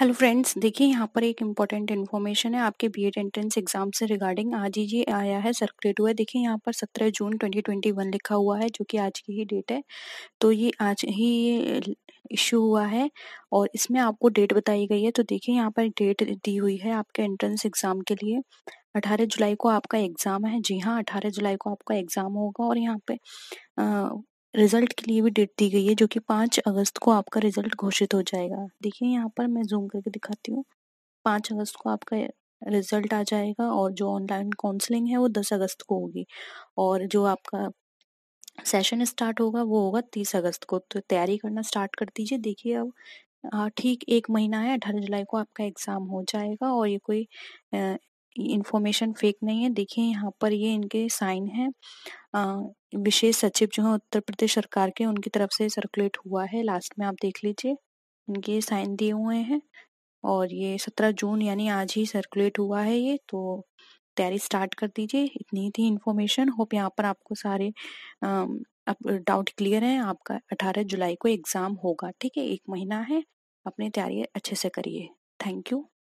hello friends देखिए यहाँ पर एक इम्पॉर्टेंट इन्फॉर्मेशन है आपके बीएड एंट्रेंस एग्जाम से रिगार्डिंग आज ही ये आया है सर्कुलेट हुआ है देखिए यहाँ पर 17 जून 2021 लिखा हुआ है जो कि आज की ही डेट है तो ये आज ही ये इशू हुआ है और इसमें आपको डेट बताई गई है तो देखिए यहाँ पर डेट दी हुई है आपके एंट्रेंस एग्ज़ाम के लिए अठारह जुलाई को आपका एग्ज़ाम है जी हाँ अठारह जुलाई को आपका एग्ज़ाम होगा और यहाँ पे रिजल्ट के लिए भी डेट दी गई है जो कि पाँच अगस्त को आपका रिजल्ट घोषित हो जाएगा देखिए यहाँ पर मैं जूम करके दिखाती हूँ पाँच अगस्त को आपका रिजल्ट आ जाएगा और जो ऑनलाइन काउंसलिंग है वो दस अगस्त को होगी और जो आपका सेशन स्टार्ट होगा वो होगा तीस अगस्त को तो तैयारी करना स्टार्ट कर दीजिए देखिए अब हाँ, ठीक एक महीना है अठारह जुलाई को आपका एग्ज़ाम हो जाएगा और ये कोई इन्फॉर्मेशन फेक नहीं है देखिए यहाँ पर ये इनके साइन है विशेष सचिव जो है उत्तर प्रदेश सरकार के उनकी तरफ से सर्कुलेट हुआ है लास्ट में आप देख लीजिए इनके साइन दिए हुए हैं और ये सत्रह जून यानी आज ही सर्कुलेट हुआ है ये तो तैयारी स्टार्ट कर दीजिए इतनी ही थी इन्फॉर्मेशन होप यहाँ पर आपको सारे डाउट क्लियर हैं आपका अठारह जुलाई को एग्ज़ाम होगा ठीक है एक महीना है अपनी तैयारी अच्छे से करिए थैंक यू